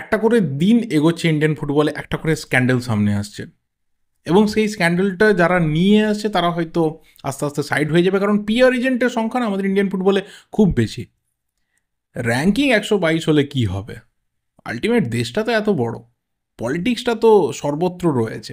একটা করে দিন এগোচ্ছে ইন্ডিয়ান ফুটবলে একটা করে স্ক্যান্ডেল সামনে আসছে এবং সেই স্ক্যান্ডেলটা যারা নিয়ে আসছে তারা হয়তো আস্তে আস্তে সাইড হয়ে যাবে কারণ পিয়ার এজেন্টের সংখ্যা না আমাদের ইন্ডিয়ান ফুটবলে খুব বেশি র্যাঙ্কিং একশো বাইশ হলে কি হবে আলটিমেট দেশটা তো এত বড় পলিটিক্সটা তো সর্বত্র রয়েছে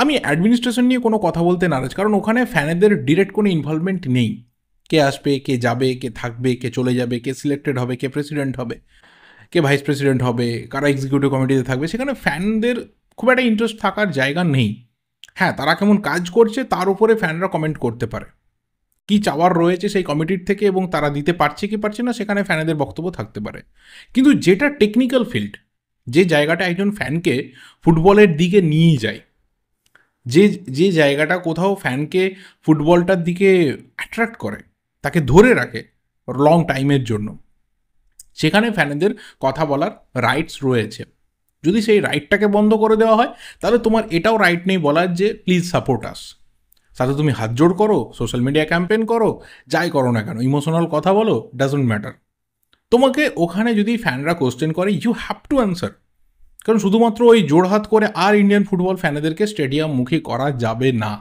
আমি অ্যাডমিনিস্ট্রেশন নিয়ে কোনো কথা বলতে নারাজ কারণ ওখানে ফ্যানেদের ডিরেক্ট কোনো ইনভলভমেন্ট নেই কে আসবে কে যাবে কে থাকবে কে চলে যাবে কে সিলেক্টেড হবে কে প্রেসিডেন্ট হবে কে ভাইস প্রেসিডেন্ট হবে কারা এক্সিকিউটিভ কমিটিতে থাকবে সেখানে ফ্যানদের খুব একটা ইন্টারেস্ট থাকার জায়গা নেই হ্যাঁ তারা কেমন কাজ করছে তার উপরে ফ্যানরা কমেন্ট করতে পারে কি চাওয়ার রয়েছে সেই কমিটির থেকে এবং তারা দিতে পারছে কি পারছে না সেখানে ফ্যানেদের বক্তব্য থাকতে পারে কিন্তু যেটা টেকনিক্যাল ফিল্ড যে জায়গাটা একজন ফ্যানকে ফুটবলের দিকে নিয়ে যায় যে যে জায়গাটা কোথাও ফ্যানকে ফুটবলটার দিকে অ্যাট্রাক্ট করে তাকে ধরে রাখে লং টাইমের জন্য সেখানে ফ্যানেদের কথা বলার রাইটস রয়েছে যদি সেই রাইটটাকে বন্ধ করে দেওয়া হয় তাহলে তোমার এটাও রাইট নেই বলার যে প্লিজ সাপোর্ট আস সাথে তুমি হাত জোড় করো সোশ্যাল মিডিয়া ক্যাম্পেন করো যাই করো না কেন ইমোশনাল কথা বলো ডাজন্ট ম্যাটার তোমাকে ওখানে যদি ফ্যানরা কোশ্চেন করে ইউ হ্যাভ টু অ্যান্সার কারণ শুধুমাত্র ওই জোড়হাত করে আর ইন্ডিয়ান ফুটবল ফ্যানেদেরকে স্টেডিয়াম মুখী করা যাবে না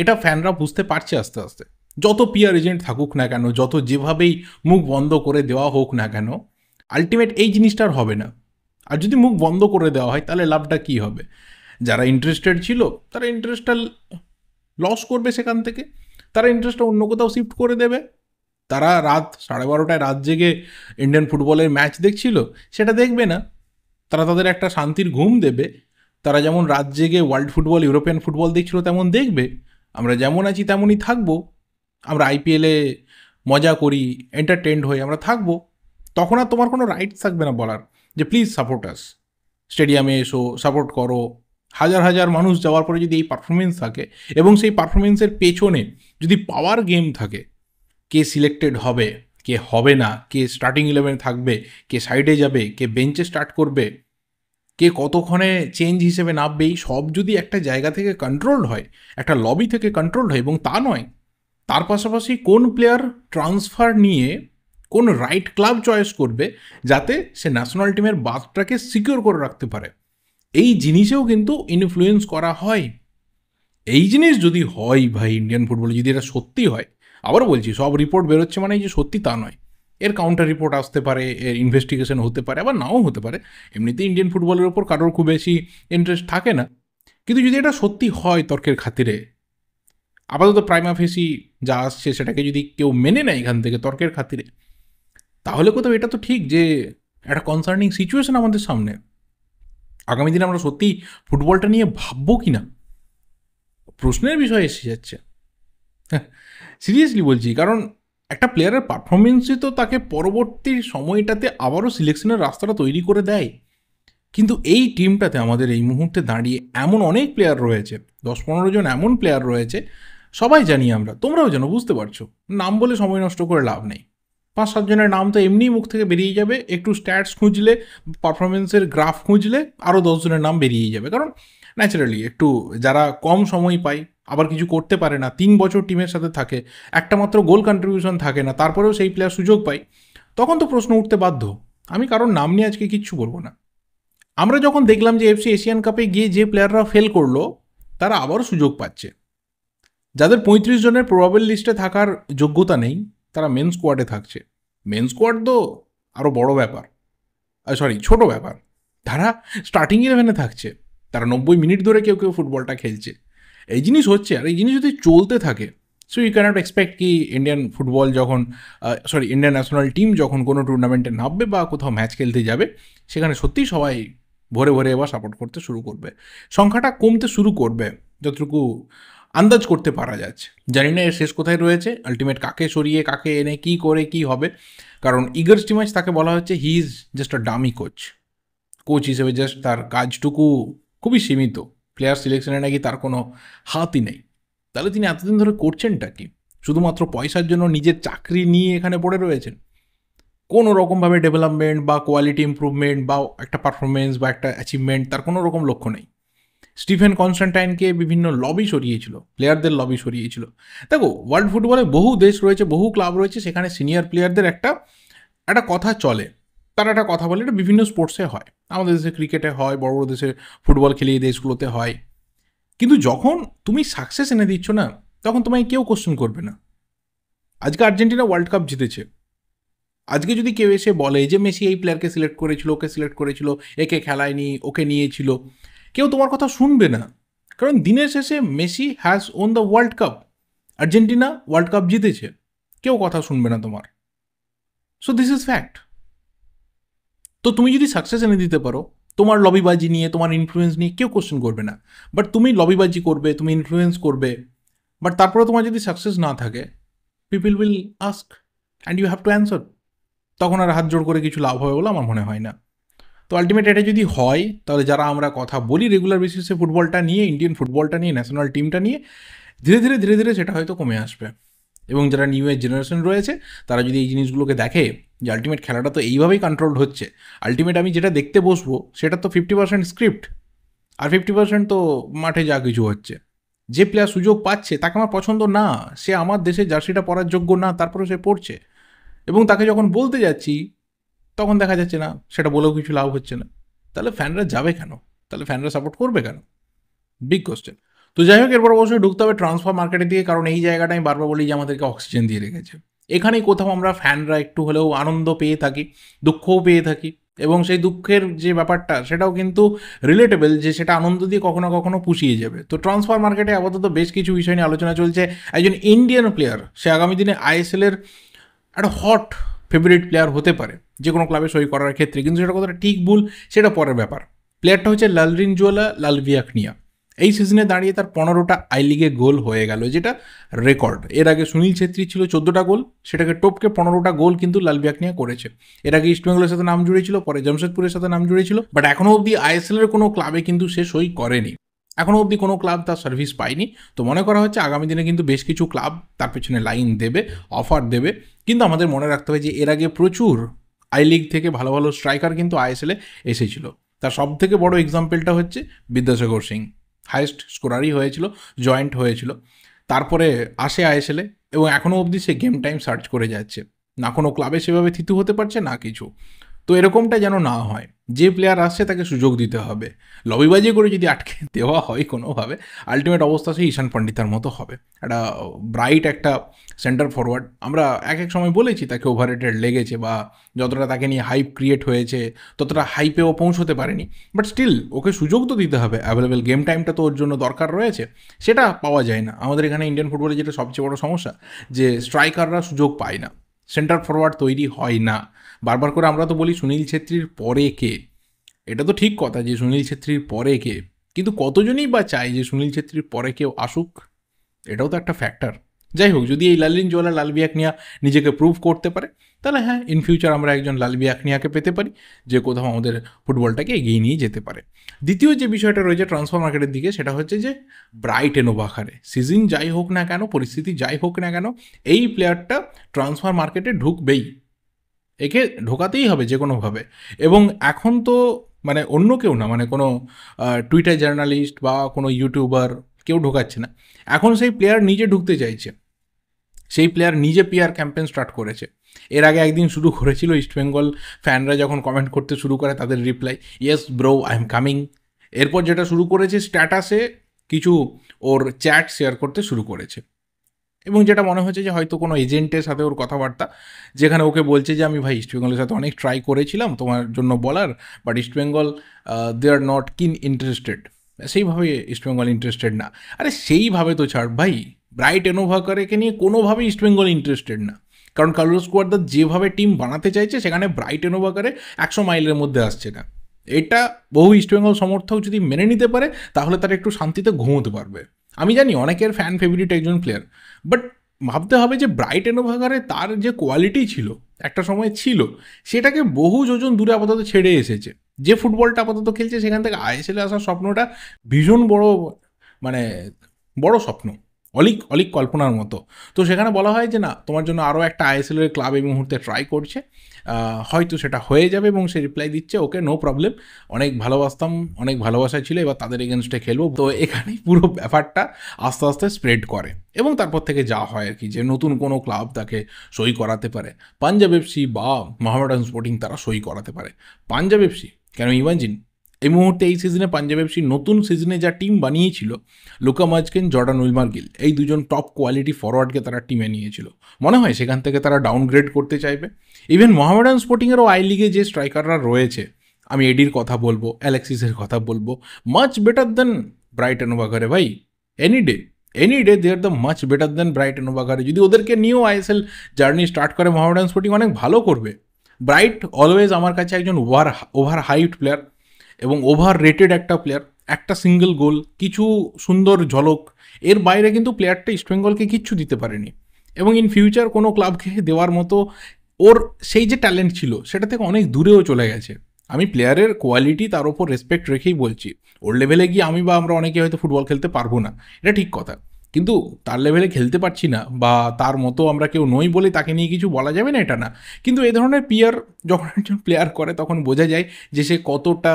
এটা ফ্যানরা বুঝতে পারছে আস্তে আস্তে যত পিয়ার এজেন্ট থাকুক না কেন যত যেভাবেই মুখ বন্ধ করে দেওয়া হোক না কেন আলটিমেট এই জিনিসটা হবে না আর যদি মুখ বন্ধ করে দেওয়া হয় তাহলে লাভটা কি হবে যারা ইন্টারেস্টেড ছিল তারা ইন্টারেস্টটা লস করবে সেখান থেকে তারা ইন্টারেস্টটা অন্য কোথাও শিফট করে দেবে তারা রাত সাড়ে বারোটায় রাত জেগে ইন্ডিয়ান ফুটবলের ম্যাচ দেখছিল সেটা দেখবে না তারা তাদের একটা শান্তির ঘুম দেবে তারা যেমন রাত জেগে ওয়ার্ল্ড ফুটবল ইউরোপিয়ান ফুটবল দেখছিল তেমন দেখবে আমরা যেমন আছি তেমনই থাকবো আমরা আইপিএলে মজা করি এন্টারটেন্ড হই আমরা থাকবো তখন আর তোমার কোনো রাইট থাকবে না বলার যে প্লিজ সাপোর্ট আস স্টেডিয়ামে এসো সাপোর্ট করো হাজার হাজার মানুষ যাওয়ার পরে যদি এই পারফরমেন্স থাকে এবং সেই পারফরমেন্সের পেছনে যদি পাওয়ার গেম থাকে কে সিলেক্টেড হবে কে হবে না কে স্টার্টিং ইলেভেন থাকবে কে সাইডে যাবে কে বেঞ্চে স্টার্ট করবে কে কতক্ষণে চেঞ্জ হিসেবে নামবে এই সব যদি একটা জায়গা থেকে কন্ট্রোলড হয় একটা লবি থেকে কন্ট্রোলড হয় এবং তা নয় তার পাশাপাশি কোন প্লেয়ার ট্রান্সফার নিয়ে কোন রাইট ক্লাব চয়েস করবে যাতে সে ন্যাশনাল টিমের বাদটাকে সিকিওর করে রাখতে পারে এই জিনিসেও কিন্তু ইনফ্লুয়েন্স করা হয় এই জিনিস যদি হয় ভাই ইন্ডিয়ান ফুটবলে যদি এটা সত্যি হয় আবার বলছি সব রিপোর্ট বেরোচ্ছে মানে এই যে সত্যি তা নয় এর কাউন্টার রিপোর্ট আসতে পারে এর ইনভেস্টিগেশন হতে পারে আবার নাও হতে পারে এমনিতে ইন্ডিয়ান ফুটবলের ওপর কারোর খুব বেশি ইন্টারেস্ট থাকে না কিন্তু যদি এটা সত্যি হয় তর্কের খাতিরে আপাতত প্রাইমা ফেসি যা আসছে সেটাকে যদি কেউ মেনে নেয় এখান থেকে তর্কের খাতিরে তাহলে কোথাও এটা তো ঠিক যে একটা কনসার্নিং সিচুয়েশন আমাদের সামনে আগামী দিনে আমরা সত্যি ফুটবলটা নিয়ে ভাববো কি না প্রশ্নের বিষয় এসে যাচ্ছে হ্যাঁ সিরিয়াসলি বলছি কারণ একটা প্লেয়ারের পারফরমেন্সই তো তাকে পরবর্তী সময়টাতে আবারও সিলেকশনের রাস্তাটা তৈরি করে দেয় কিন্তু এই টিমটাতে আমাদের এই মুহূর্তে দাঁড়িয়ে এমন অনেক প্লেয়ার রয়েছে দশ পনেরো জন এমন প্লেয়ার রয়েছে সবাই জানি আমরা তোমরাও যেন বুঝতে পারছো নাম বলে সময় নষ্ট করে লাভ নেই পাঁচ সাতজনের নাম তো এমনিই মুখ থেকে বেরিয়ে যাবে একটু স্ট্যাটস খুঁজলে পারফরমেন্সের গ্রাফ খুঁজলে আরও দশজনের নাম বেরিয়ে যাবে কারণ ন্যাচারালি একটু যারা কম সময় পায় আবার কিছু করতে পারে না তিন বছর টিমের সাথে থাকে একটা মাত্র গোল কন্ট্রিবিউশন থাকে না তারপরেও সেই প্লেয়ার সুযোগ পাই তখন তো প্রশ্ন উঠতে বাধ্য আমি কারণ নাম নিয়ে আজকে কিচ্ছু বলবো না আমরা যখন দেখলাম যে এফসি এশিয়ান কাপে গিয়ে যে প্লেয়াররা ফেল করলো তারা আবারও সুযোগ পাচ্ছে যাদের পঁয়ত্রিশ জনের প্রবাবেল লিস্টে থাকার যোগ্যতা নেই তারা মেন স্কোয়াডে থাকছে মেন স্কোয়াড তো আরও বড় ব্যাপার সরি ছোট ব্যাপার তারা স্টার্টিং ইলেভেনে থাকছে তারা নব্বই মিনিট ধরে কেউ কেউ ফুটবলটা খেলছে এই জিনিস হচ্ছে আর এই জিনিস যদি চলতে থাকে সো ইউ ক্যানট এক্সপেক্ট কি ইন্ডিয়ান ফুটবল যখন সরি ইন্ডিয়ান ন্যাশনাল টিম যখন কোনো টুর্নামেন্টে নামবে বা কোথাও ম্যাচ খেলতে যাবে সেখানে সত্যিই সবাই ভরে ভরে এবার সাপোর্ট করতে শুরু করবে সংখ্যাটা কমতে শুরু করবে যতটুকু আন্দাজ করতে পারা যাচ্ছে জানি না এর শেষ কোথায় রয়েছে আলটিমেট কাকে সরিয়ে কাকে এনে কি করে কি হবে কারণ ইগর স্টিমাস তাকে বলা হচ্ছে he is just a dummy coach coach হিসেবে জাস্ট তার কাজটুকু খুবই সীমিত প্লেয়ার সিলেকশনে নাকি তার কোনো হাতই নেই তাহলে তিনি এতদিন ধরে করছেনটা কি শুধুমাত্র পয়সার জন্য নিজের চাকরি নিয়ে এখানে পড়ে রয়েছেন কোনো রকমভাবে ডেভেলপমেন্ট বা কোয়ালিটি ইম্প্রুভমেন্ট বা একটা পারফরমেন্স বা একটা অ্যাচিভমেন্ট তার কোনো রকম লক্ষ্য নেই স্টিফেন কনস্ট্যান্টাইনকে বিভিন্ন লবি সরিয়েছিল প্লেয়ারদের লবি সরিয়েছিল দেখো ওয়ার্ল্ড ফুটবলে বহু দেশ রয়েছে বহু ক্লাব রয়েছে সেখানে সিনিয়র প্লেয়ারদের একটা একটা কথা চলে তারা একটা কথা বলে এটা বিভিন্ন স্পোর্টসে হয় আমাদের দেশে ক্রিকেটে হয় বড় বড় দেশে ফুটবল খেলি দেশগুলোতে হয় কিন্তু যখন তুমি সাকসেস এনে দিচ্ছ না তখন তোমায় কেউ কোশ্চেন করবে না আজকে আর্জেন্টিনা ওয়ার্ল্ড কাপ জিতেছে আজকে যদি কেউ এসে বলে যে মেসি এই প্লেয়ারকে সিলেক্ট করেছিল ওকে সিলেক্ট করেছিল একে খেলায়নি ওকে নিয়েছিল কেউ তোমার কথা শুনবে না কারণ দিনের শেষে Messi has won the world cup Argentina world cup জিতেছে কেউ কথা শুনবে না তোমার সো দিস ইজ ফ্যাক্ট তো তুমি যদি সাকসেস এনে দিতে পারো তোমার লবিবাজি নিয়ে তোমার ইনফ্লুয়েন্স নিয়ে কেউ কোশ্চেন করবে না বাট তুমি লবিবাজি করবে তুমি ইনফ্লুয়েন্স করবে বাট তারপরে তোমার যদি সাকসেস না থাকে people will ask and you have to answer তখন আর হাত জোড় করে কিছু লাভ হবে বলে আমার মনে হয় না তো আলটিমেট এটা যদি হয় তাহলে যারা আমরা কথা বলি রেগুলার বেসিসে ফুটবলটা নিয়ে ইন্ডিয়ান ফুটবলটা নিয়ে ন্যাশনাল টিমটা নিয়ে ধীরে ধীরে ধীরে ধীরে সেটা হয়তো কমে আসবে এবং যারা নিউ এজ জেনারেশন রয়েছে তারা যদি এই জিনিসগুলোকে দেখে যে আলটিমেট খেলাটা তো এইভাবেই কন্ট্রোল হচ্ছে আলটিমেট আমি যেটা দেখতে বসবো সেটা তো ফিফটি পার্সেন্ট স্ক্রিপ্ট আর ফিফটি পার্সেন্ট তো মাঠে যা কিছু হচ্ছে যে প্লেয়ার সুযোগ পাচ্ছে তাকে আমার পছন্দ না সে আমার দেশে জার্সিটা পরার যোগ্য না তারপরে সে পড়ছে এবং তাকে যখন বলতে যাচ্ছি তখন দেখা যাচ্ছে না সেটা বলেও কিছু লাভ হচ্ছে না তাহলে ফ্যানরা যাবে কেন তাহলে ফ্যানরা সাপোর্ট করবে কেন বিগ কোয়েশ্চেন তো যাই হোক এরপর অবশ্যই ঢুকতে হবে ট্রান্সফার মার্কেটের দিকে কারণ এই জায়গাটা আমি বারবার বলি যে আমাদেরকে অক্সিজেন দিয়ে রেখেছে এখানেই কোথাও আমরা ফ্যানরা একটু হলেও আনন্দ পেয়ে থাকি দুঃখও পেয়ে থাকি এবং সেই দুঃখের যে ব্যাপারটা সেটাও কিন্তু রিলেটেবল যে সেটা আনন্দ দিয়ে কখনো কখনো পুষিয়ে যাবে তো ট্রান্সফার মার্কেটে আপাতত বেশ কিছু বিষয় নিয়ে আলোচনা চলছে একজন ইন্ডিয়ান প্লেয়ার সে আগামী দিনে আইএসএলের একটা হট ফেভারিট প্লেয়ার হতে পারে যে কোনো ক্লাবে সই করার ক্ষেত্রে কিন্তু সেটা কতটা ঠিক ভুল সেটা পরের ব্যাপার প্লেয়ারটা হচ্ছে জুয়ালা লালভিয়াকনিয়া এই সিজনে দাঁড়িয়ে তার পনেরোটা আই লিগে গোল হয়ে গেল যেটা রেকর্ড এর আগে সুনীল ছেত্রী ছিল চোদ্দোটা গোল সেটাকে টপকে পনেরোটা গোল কিন্তু লালভিয়াকনিয়া করেছে এর আগে ইস্টবেঙ্গলের সাথে নাম জুড়েছিল পরে জামশেদপুরের সাথে নাম জুড়েছিল বাট এখনও অবধি এর কোনো ক্লাবে কিন্তু সে সই করেনি এখনও অবধি কোনো ক্লাব তার সার্ভিস পায়নি তো মনে করা হচ্ছে আগামী দিনে কিন্তু বেশ কিছু ক্লাব তার পেছনে লাইন দেবে অফার দেবে কিন্তু আমাদের মনে রাখতে হবে যে এর আগে প্রচুর আই লিগ থেকে ভালো ভালো স্ট্রাইকার কিন্তু আইএসএলে এসেছিল তার সব থেকে বড় এক্সাম্পলটা হচ্ছে বিদ্যাসাগর সিং হায়েস্ট স্কোরারই হয়েছিল জয়েন্ট হয়েছিল তারপরে আসে আইএসএলে এবং এখনও অবধি সে গেম টাইম সার্চ করে যাচ্ছে না কোনো ক্লাবে সেভাবে থিতু হতে পারছে না কিছু তো এরকমটা যেন না হয় যে প্লেয়ার আসছে তাকে সুযোগ দিতে হবে লবিবাজি করে যদি আটকে দেওয়া হয় কোনোভাবে আলটিমেট অবস্থা সেই ঈশান পণ্ডিতার মতো হবে একটা ব্রাইট একটা সেন্টার ফরওয়ার্ড আমরা এক এক সময় বলেছি তাকে ওভারেটেড লেগেছে বা যতটা তাকে নিয়ে হাইপ ক্রিয়েট হয়েছে ততটা হাইপেও পৌঁছতে পারেনি বাট স্টিল ওকে সুযোগ তো দিতে হবে অ্যাভেলেবেল গেম টাইমটা তো ওর জন্য দরকার রয়েছে সেটা পাওয়া যায় না আমাদের এখানে ইন্ডিয়ান ফুটবলে যেটা সবচেয়ে বড় সমস্যা যে স্ট্রাইকাররা সুযোগ পায় না সেন্টার ফরওয়ার্ড তৈরি হয় না বারবার করে আমরা তো বলি সুনীল ছেত্রীর পরে কে এটা তো ঠিক কথা যে সুনীল ছেত্রীর পরে কে কিন্তু কতজনই বা চায় যে সুনীল ছেত্রীর পরে কেউ আসুক এটাও তো একটা ফ্যাক্টর যাই হোক যদি এই লালিন জোয়ালা লালবিয়াকনিয়া নিজেকে প্রুভ করতে পারে তাহলে হ্যাঁ ইন ফিউচার আমরা একজন লালবিয়াকনিয়াকে পেতে পারি যে কোথাও আমাদের ফুটবলটাকে এগিয়ে নিয়ে যেতে পারে দ্বিতীয় যে বিষয়টা রয়েছে ট্রান্সফার মার্কেটের দিকে সেটা হচ্ছে যে ব্রাইট এনোবাখারে সিজন যাই হোক না কেন পরিস্থিতি যাই হোক না কেন এই প্লেয়ারটা ট্রান্সফার মার্কেটে ঢুকবেই একে ঢোকাতেই হবে যে কোনোভাবে এবং এখন তো মানে অন্য কেউ না মানে কোনো টুইটার জার্নালিস্ট বা কোনো ইউটিউবার কেউ ঢোকাচ্ছে না এখন সেই প্লেয়ার নিজে ঢুকতে চাইছে সেই প্লেয়ার নিজে পিয়ার ক্যাম্পেন স্টার্ট করেছে এর আগে একদিন শুরু করেছিল ইস্টবেঙ্গল ফ্যানরা যখন কমেন্ট করতে শুরু করে তাদের reply yes bro I am coming এরপর যেটা শুরু করেছে স্ট্যাটাসে কিছু ওর চ্যাট শেয়ার করতে শুরু করেছে এবং যেটা মনে হচ্ছে যে হয়তো কোনো এজেন্টের সাথে ওর কথাবার্তা যেখানে ওকে বলছে যে আমি ভাই ইস্ট বেঙ্গলের সাথে অনেক ট্রাই করেছিলাম তোমার জন্য বলার but East Bengal they are not keen interested সেইভাবে ইস্ট বেঙ্গল ইন্টারেস্টেড না আরে সেইভাবে তো ছাড় ভাই ব্রাইট এনোভাকারেকে নিয়ে কোনোভাবেই ইস্ট বেঙ্গল ইন্টারেস্টেড না কারণ কালুরস কুয়ারদার যেভাবে টিম বানাতে চাইছে সেখানে ব্রাইট এনোভাকারে একশো মাইলের মধ্যে আসছে না এটা বহু ইস্টবেঙ্গল সমর্থক যদি মেনে নিতে পারে তাহলে তারা একটু শান্তিতে ঘুমোতে পারবে আমি জানি অনেকের ফ্যান ফেভারিট একজন প্লেয়ার বাট ভাবতে হবে যে ব্রাইট এনোভাগারে তার যে কোয়ালিটি ছিল একটা সময় ছিল সেটাকে বহু যোজন দূরে আপাতত ছেড়ে এসেছে যে ফুটবলটা আপাতত খেলছে সেখান থেকে আইএসএলে আসার স্বপ্নটা ভীষণ বড় মানে বড় স্বপ্ন অলিক অলিক কল্পনার মতো তো সেখানে বলা হয় যে না তোমার জন্য আরও একটা আইএসএলের ক্লাব এই মুহূর্তে ট্রাই করছে হয়তো সেটা হয়ে যাবে এবং সে রিপ্লাই দিচ্ছে ওকে নো প্রবলেম অনেক ভালোবাসতাম অনেক ভালোবাসা ছিল এবার তাদের এগেনস্টে খেলবো তো এখানেই পুরো ব্যাপারটা আস্তে আস্তে স্প্রেড করে এবং তারপর থেকে যা হয় আর কি যে নতুন কোনো ক্লাব তাকে সই করাতে পারে পাঞ্জাব এফসি বা মহামেডান স্পোর্টিং তারা সই করাতে পারে পাঞ্জাব এফসি কেন ইমাজিন এই মুহূর্তে এই সিজনে পাঞ্জাব এফসি নতুন সিজনে যা টিম বানিয়েছিল Luka Majcen Jordan Wilmar Gil এই দুজন টপ কোয়ালিটি ফরওয়ার্ডকে তারা টিমে নিয়েছিল মনে হয় সেখান থেকে তারা ডাউনগ্রেড করতে চাইবে ইভেন মোহামেডান স্পোর্টিংয়েরও আই লিগে যে স্ট্রাইকাররা রয়েছে আমি এডির কথা বলবো অ্যালেক্সিসের কথা বলবো মাচ বেটার দেন ব্রাইটন ওভাগারে ভাই any day any day they are the much better than Brighton ওভাগারে যদি ওদেরকে নিয়েও আইএসএল জার্নি স্টার্ট করে মোহামেডান স্পোর্টিং অনেক ভালো করবে ব্রাইট অলওয়েজ আমার কাছে একজন ওভার ওভার হাইট প্লেয়ার এবং ওভার রেটেড একটা প্লেয়ার একটা সিঙ্গেল গোল কিছু সুন্দর ঝলক এর বাইরে কিন্তু প্লেয়ারটা ইস্টবেঙ্গলকে কিচ্ছু দিতে পারেনি এবং ইন ফিউচার কোনো ক্লাবকে দেওয়ার মতো ওর সেই যে ট্যালেন্ট ছিল সেটা থেকে অনেক দূরেও চলে গেছে আমি প্লেয়ারের কোয়ালিটি তার ওপর রেসপেক্ট রেখেই বলছি ওর লেভেলে গিয়ে আমি বা আমরা অনেকে হয়তো ফুটবল খেলতে পারবো না এটা ঠিক কথা কিন্তু তার লেভেলে খেলতে পারছি না বা তার মতো আমরা কেউ নই বলে তাকে নিয়ে কিছু বলা যাবে না এটা না কিন্তু এ ধরনের প্লেয়ার যখন একজন প্লেয়ার করে তখন বোঝা যায় যে সে কতটা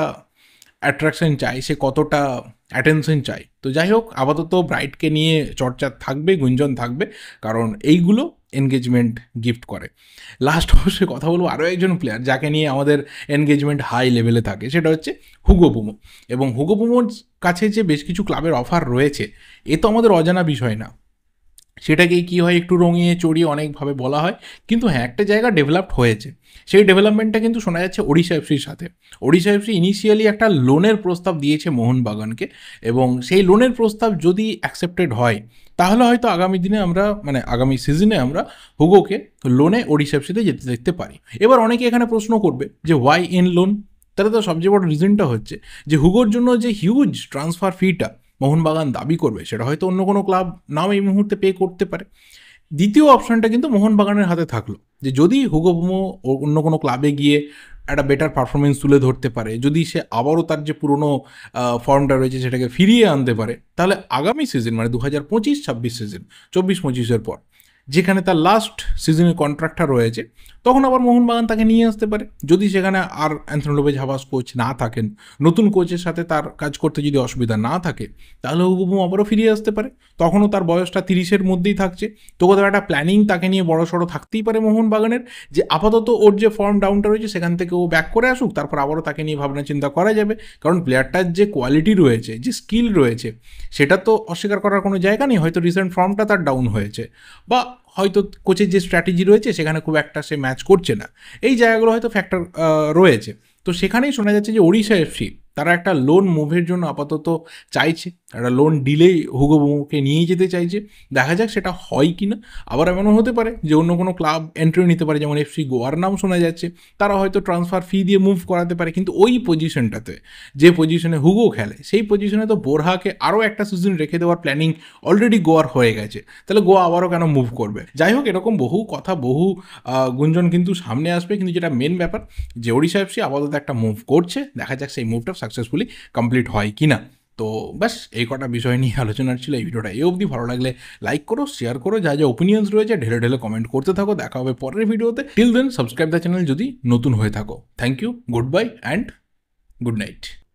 অ্যাট্রাকশন চাই সে কতটা অ্যাটেনশন চাই তো যাই হোক আপাতত ব্রাইটকে নিয়ে চর্চা থাকবে গুঞ্জন থাকবে কারণ এইগুলো এনগেজমেন্ট গিফট করে লাস্ট অবশ্যই কথা বলবো আরও একজন প্লেয়ার যাকে নিয়ে আমাদের এনগেজমেন্ট হাই লেভেলে থাকে সেটা হচ্ছে হুগো এবং হুগো পুমোর কাছে যে বেশ কিছু ক্লাবের অফার রয়েছে এ তো আমাদের অজানা বিষয় না সেটাকেই কি হয় একটু রঙিয়ে চড়িয়ে অনেকভাবে বলা হয় কিন্তু হ্যাঁ একটা জায়গা ডেভেলপড হয়েছে সেই ডেভেলপমেন্টটা কিন্তু শোনা যাচ্ছে ওড়িশা এফসির সাথে ওড়িশা এফসি ইনিশিয়ালি একটা লোনের প্রস্তাব দিয়েছে মোহনবাগানকে এবং সেই লোনের প্রস্তাব যদি অ্যাকসেপ্টেড হয় তাহলে হয়তো আগামী দিনে আমরা মানে আগামী সিজনে আমরা হুগোকে লোনে ওড়িশা এফসিতে যেতে দেখতে পারি এবার অনেকে এখানে প্রশ্ন করবে যে ওয়াই এন লোন তাহলে তো সবচেয়ে বড় রিজনটা হচ্ছে যে হুগোর জন্য যে হিউজ ট্রান্সফার ফিটা মোহনবাগান দাবি করবে সেটা হয়তো অন্য কোনো ক্লাব নাম এই মুহূর্তে পে করতে পারে দ্বিতীয় অপশানটা কিন্তু মোহনবাগানের হাতে থাকলো যে যদি হুগোভুমো অন্য কোনো ক্লাবে গিয়ে একটা বেটার পারফরমেন্স তুলে ধরতে পারে যদি সে আবারও তার যে পুরনো ফর্মটা রয়েছে সেটাকে ফিরিয়ে আনতে পারে তাহলে আগামী সিজন মানে দু হাজার পঁচিশ ছাব্বিশ সিজন চব্বিশ পঁচিশের পর যেখানে তার লাস্ট সিজনে কন্ট্রাক্টটা রয়েছে তখন আবার মোহনবাগান তাকে নিয়ে আসতে পারে যদি সেখানে আর অ্যান্থনি লোপেজ হাবাস কোচ না থাকেন নতুন কোচের সাথে তার কাজ করতে যদি অসুবিধা না থাকে তাহলে হুকুম আবারও ফিরিয়ে আসতে পারে তখনও তার বয়সটা তিরিশের মধ্যেই থাকছে তো কোথাও একটা প্ল্যানিং তাকে নিয়ে বড় সড়ো থাকতেই পারে মোহনবাগানের যে আপাতত ওর যে ফর্ম ডাউনটা রয়েছে সেখান থেকে ও ব্যাক করে আসুক তারপর আবারও তাকে নিয়ে ভাবনা চিন্তা করা যাবে কারণ প্লেয়ারটার যে কোয়ালিটি রয়েছে যে স্কিল রয়েছে সেটা তো অস্বীকার করার কোনো জায়গা নেই হয়তো রিসেন্ট ফর্মটা তার ডাউন হয়েছে বা হয়তো কোচের যে স্ট্র্যাটেজি রয়েছে সেখানে খুব একটা সে ম্যাচ করছে না এই জায়গাগুলো হয়তো ফ্যাক্টর রয়েছে তো সেখানেই শোনা যাচ্ছে যে ওড়িশা এফসি তারা একটা লোন মুভের জন্য আপাতত চাইছে একটা লোন ডিলে হুগোবুকে নিয়ে যেতে চাইছে দেখা যাক সেটা হয় কি না আবার এমনও হতে পারে যে অন্য কোনো ক্লাব এন্ট্রি নিতে পারে যেমন এফসি গোয়ার নাম শোনা যাচ্ছে তারা হয়তো ট্রান্সফার ফি দিয়ে মুভ করাতে পারে কিন্তু ওই পজিশনটাতে যে পজিশনে হুগো খেলে সেই পজিশনে তো বোরহাকে আরও একটা সিজন রেখে দেওয়ার প্ল্যানিং অলরেডি গোয়ার হয়ে গেছে তাহলে গোয়া আবারও কেন মুভ করবে যাই হোক এরকম বহু কথা বহু গুঞ্জন কিন্তু সামনে আসবে কিন্তু যেটা মেন ব্যাপার যে ওড়িশা এফসি আপাতত একটা মুভ করছে দেখা যাক সেই মুভটা সাকসেসফুলি কমপ্লিট হয় কি না তো ব্যাস এই কটা বিষয় নিয়ে আলোচনা ছিল এই ভিডিওটা এই অবধি ভালো লাগলে লাইক করো শেয়ার করো যা যা ওপিনিয়ন্স রয়েছে ঢেলে ঢেলে কমেন্ট করতে থাকো দেখা হবে পরের ভিডিওতে till then subscribe the channel যদি নতুন হয়ে থাকো thank you goodbye and good night